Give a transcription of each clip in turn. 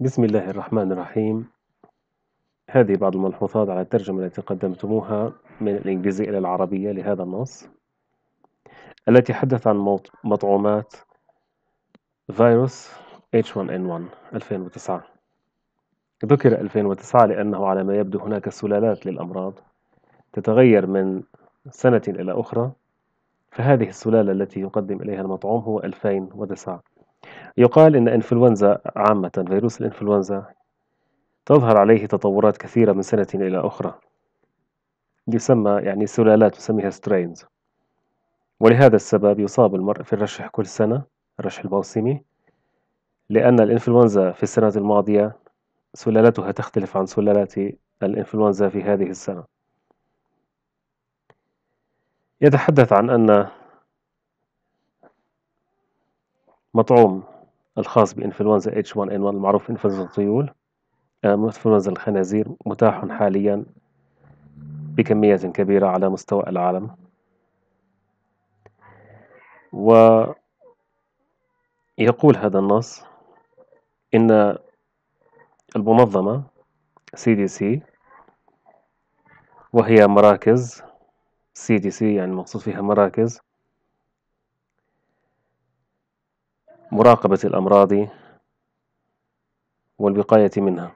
بسم الله الرحمن الرحيم هذه بعض الملحوظات على الترجمة التي قدمتموها من الإنجليزية إلى العربية لهذا النص التي حدث عن مطعومات فيروس H1N1 2009 ذكر 2009 لأنه على ما يبدو هناك سلالات للأمراض تتغير من سنة إلى أخرى فهذه السلالة التي يقدم إليها المطعوم هو 2009 يقال إن إنفلونزا عامة فيروس الإنفلونزا تظهر عليه تطورات كثيرة من سنة إلى أخرى يسمى يعني سلالات نسميها سترينز ولهذا السبب يصاب المرء في الرشح كل سنة الرشح الموسمي لأن الإنفلونزا في السنة الماضية سلالتها تختلف عن سلالات الإنفلونزا في هذه السنة يتحدث عن أن مطعوم الخاص بإنفلونزا H1N1 المعروف إنفلونزا الطيول آه، إنفلونزا الخنازير متاح حاليا بكمية كبيرة على مستوى العالم ويقول هذا النص إن المنظمة CDC وهي مراكز CDC يعني مقصود فيها مراكز مراقبة الأمراض والوقاية منها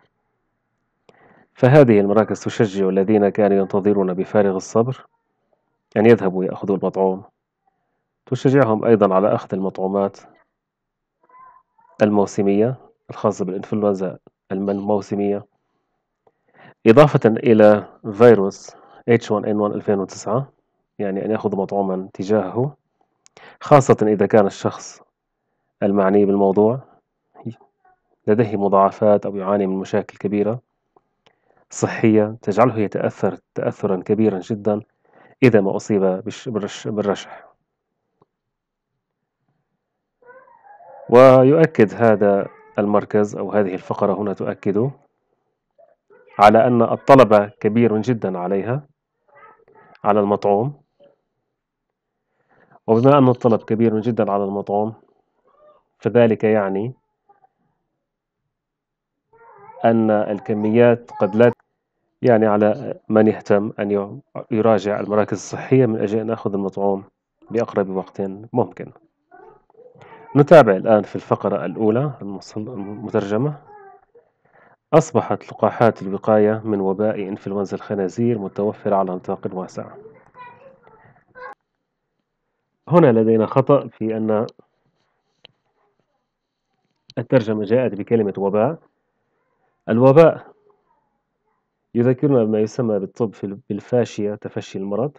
فهذه المراكز تشجع الذين كانوا ينتظرون بفارغ الصبر أن يذهبوا يأخذوا المطعوم تشجعهم أيضا على أخذ المطعومات الموسمية الخاصة بالإنفلونزا الموسمية إضافة إلى فيروس H1N1 2009 يعني أن يأخذ مطعوما تجاهه خاصة إذا كان الشخص المعني بالموضوع لديه مضاعفات أو يعاني من مشاكل كبيرة صحية تجعله يتأثر تأثرا كبيرا جدا إذا ما أصيب بالرشح ويؤكد هذا المركز أو هذه الفقرة هنا تؤكد على أن الطلب كبير جدا عليها على المطعوم وبما أن الطلب كبير جدا على المطعوم فذلك يعني أن الكميات قد لا يعني على من يهتم أن يراجع المراكز الصحية من أجل أن أخذ المطعوم بأقرب وقت ممكن نتابع الآن في الفقرة الأولى المترجمة أصبحت لقاحات الوقاية من وباء إنفلونزا الخنازير متوفرة على نطاق واسع هنا لدينا خطأ في أن الترجمة جاءت بكلمة وباء الوباء يذكرنا بما يسمى بالطب بالفاشية تفشي المرض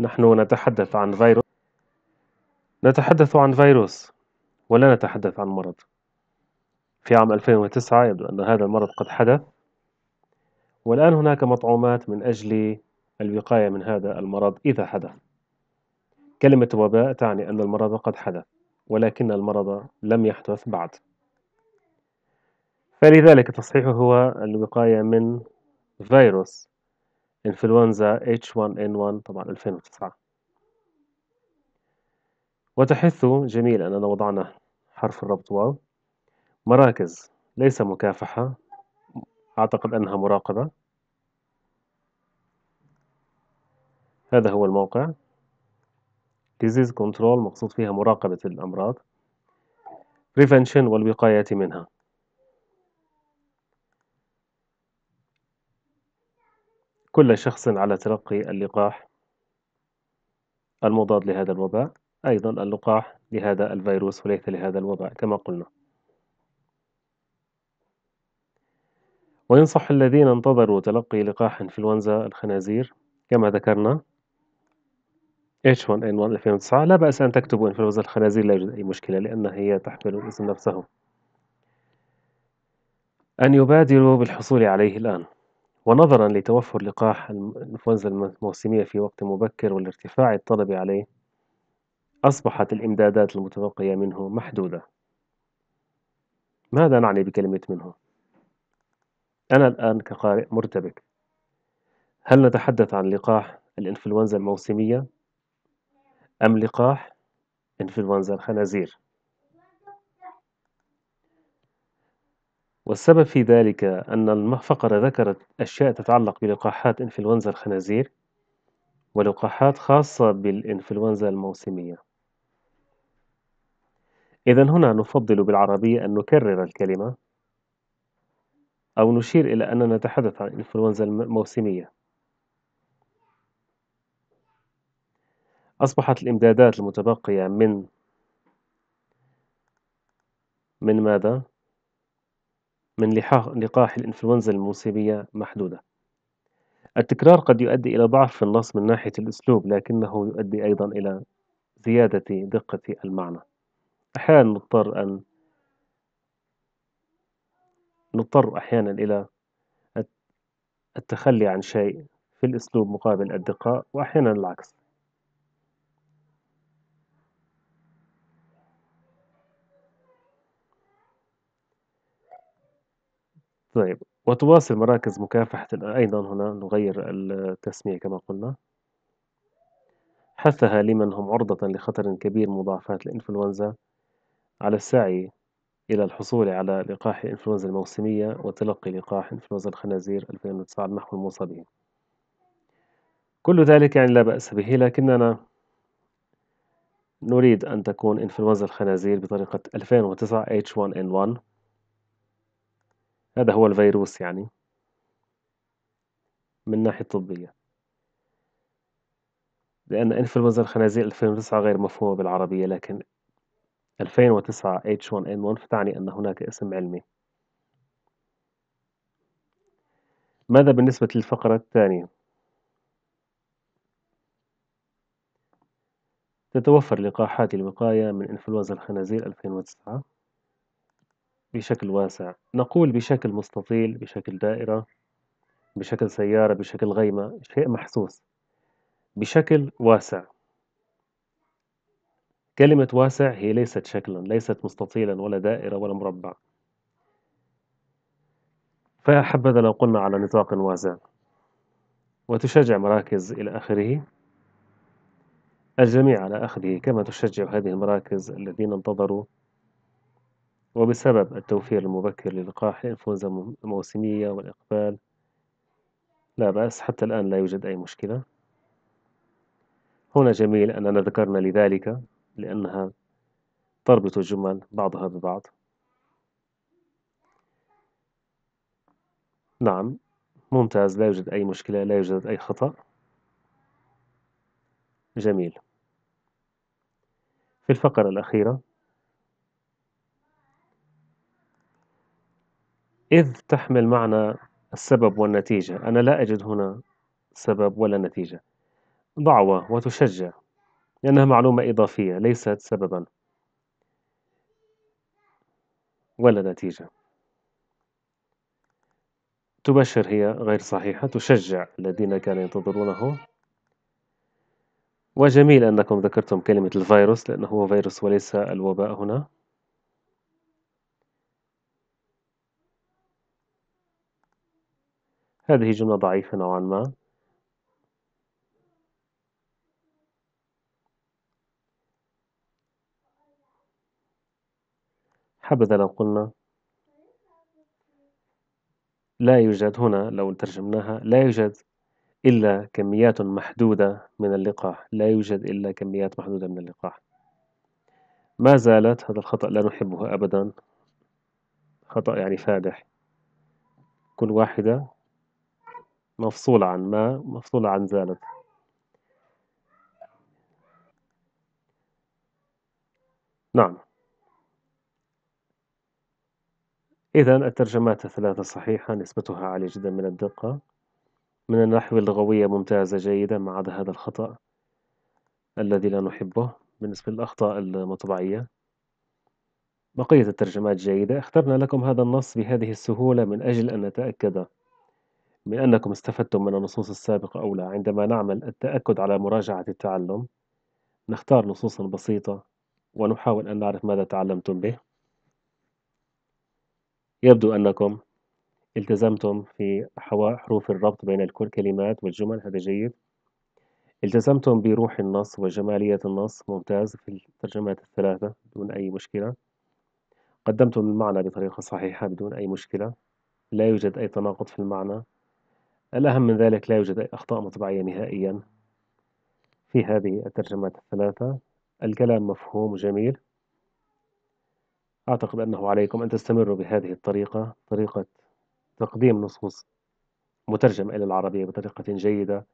نحن نتحدث عن فيروس نتحدث عن فيروس ولا نتحدث عن مرض في عام 2009 يبدو أن هذا المرض قد حدث والآن هناك مطعومات من أجل الوقاية من هذا المرض إذا حدث كلمة وباء تعني أن المرض قد حدث ولكن المرض لم يحدث بعد فلذلك التصحيح هو الوقاية من فيروس إنفلونزا H1N1 طبعا 2009 وتحث جميل أننا وضعنا حرف الربط واو مراكز ليس مكافحة أعتقد أنها مراقبة هذا هو الموقع disease control مقصود فيها مراقبة الأمراض prevention والوقاية منها كل شخص على تلقي اللقاح المضاد لهذا الوباء أيضا اللقاح لهذا الفيروس وليس لهذا الوباء كما قلنا وينصح الذين انتظروا تلقي لقاح انفلونزا الخنازير كما ذكرنا H1N1 2009 لا بأس أن تكتبوا إنفلونزا الخنازير لا يوجد أي مشكلة لأن هي تحمل الاسم نفسه أن يبادروا بالحصول عليه الآن ونظرا لتوفر لقاح الإنفلونزا الموسمية في وقت مبكر والارتفاع الطلب عليه أصبحت الإمدادات المتبقية منه محدودة ماذا نعني بكلمة منه؟ أنا الآن كقارئ مرتبك هل نتحدث عن لقاح الإنفلونزا الموسمية أم لقاح إنفلونزا الخنازير والسبب في ذلك أن الفقرة ذكرت أشياء تتعلق بلقاحات إنفلونزا الخنازير ولقاحات خاصة بالإنفلونزا الموسمية إذا هنا نفضل بالعربية أن نكرر الكلمة أو نشير إلى أننا نتحدث عن الإنفلونزا الموسمية أصبحت الإمدادات المتبقية من من ماذا؟ من لقاح الإنفلونزا الموسمية محدودة التكرار قد يؤدي إلى ضعف في النص من ناحية الأسلوب لكنه يؤدي أيضا إلى زيادة دقة المعنى أحيانا نضطر أن نضطر أحيانا إلى التخلي عن شيء في الأسلوب مقابل الدقة وأحيانا العكس طيب وتواصل مراكز مكافحة أيضا هنا نغير التسمية كما قلنا حثها لمن هم عرضة لخطر كبير مضاعفات الإنفلونزا على السعي إلى الحصول على لقاح الإنفلونزا الموسمية وتلقي لقاح إنفلونزا الخنازير 2009 نحو المصابين كل ذلك يعني لا بأس به لكننا نريد أن تكون إنفلونزا الخنازير بطريقة 2009 H1N1 هذا هو الفيروس يعني من ناحية طبية لأن إنفلونزا الخنازير 2009 غير مفهومة بالعربية لكن 2009 H1N1 فتعني أن هناك اسم علمي ماذا بالنسبة للفقرة الثانية؟ تتوفر لقاحات الوقاية من إنفلونزا الخنازير 2009 بشكل واسع نقول بشكل مستطيل بشكل دائرة بشكل سيارة بشكل غيمة شيء محسوس بشكل واسع كلمة واسع هي ليست شكلا ليست مستطيلا ولا دائرة ولا مربع فحبذا لو قلنا على نطاق واسع وتشجع مراكز إلى آخره الجميع على أخذه كما تشجع هذه المراكز الذين انتظروا وبسبب التوفير المبكر للقاح الإنفلونزا موسمية والإقبال لا بأس حتى الآن لا يوجد أي مشكلة هنا جميل أننا ذكرنا لذلك لأنها تربط الجمل بعضها ببعض نعم ممتاز لا يوجد أي مشكلة لا يوجد أي خطأ جميل في الفقرة الأخيرة إذ تحمل معنى السبب والنتيجة أنا لا أجد هنا سبب ولا نتيجة دعوة وتشجع لأنها معلومة إضافية ليست سببا ولا نتيجة تبشر هي غير صحيحة تشجع الذين كانوا ينتظرونه وجميل أنكم ذكرتم كلمة الفيروس لأنه هو فيروس وليس الوباء هنا هذه جملة ضعيفة نوعا ما حبذا لو قلنا لا يوجد هنا لو ترجمناها لا يوجد إلا كميات محدودة من اللقاح لا يوجد إلا كميات محدودة من اللقاح ما زالت هذا الخطأ لا نحبه أبدا خطأ يعني فادح كل واحدة مفصولة عن ما مفصولة عن زالت نعم إذا الترجمات الثلاثة صحيحة نسبتها عالية جدا من الدقة من النحو اللغوية ممتازة جيدة ما عدا هذا الخطأ الذي لا نحبه بالنسبة للأخطاء المطبعية بقية الترجمات جيدة اخترنا لكم هذا النص بهذه السهولة من أجل أن نتأكد من أنكم استفدتم من النصوص السابقة أو لا عندما نعمل التأكد على مراجعة التعلم نختار نصوصا بسيطة ونحاول أن نعرف ماذا تعلمتم به يبدو أنكم التزمتم في حروف الربط بين الكلمات والجمل هذا جيد التزمتم بروح النص وجمالية النص ممتاز في الترجمات الثلاثة دون أي مشكلة قدمتم المعنى بطريقة صحيحة بدون أي مشكلة لا يوجد أي تناقض في المعنى الأهم من ذلك لا يوجد أي أخطاء مطبعية نهائيا في هذه الترجمات الثلاثة الكلام مفهوم جميل أعتقد أنه عليكم أن تستمروا بهذه الطريقة طريقة تقديم نصوص مترجمة إلى العربية بطريقة جيدة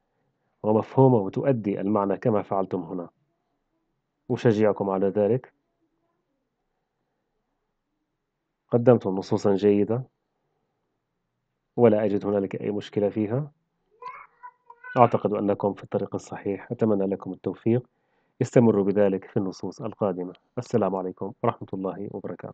ومفهومة وتؤدي المعنى كما فعلتم هنا أشجعكم على ذلك قدمتم نصوصا جيدة ولا أجد هنالك أي مشكلة فيها أعتقد أنكم في الطريق الصحيح أتمنى لكم التوفيق استمروا بذلك في النصوص القادمة السلام عليكم ورحمة الله وبركاته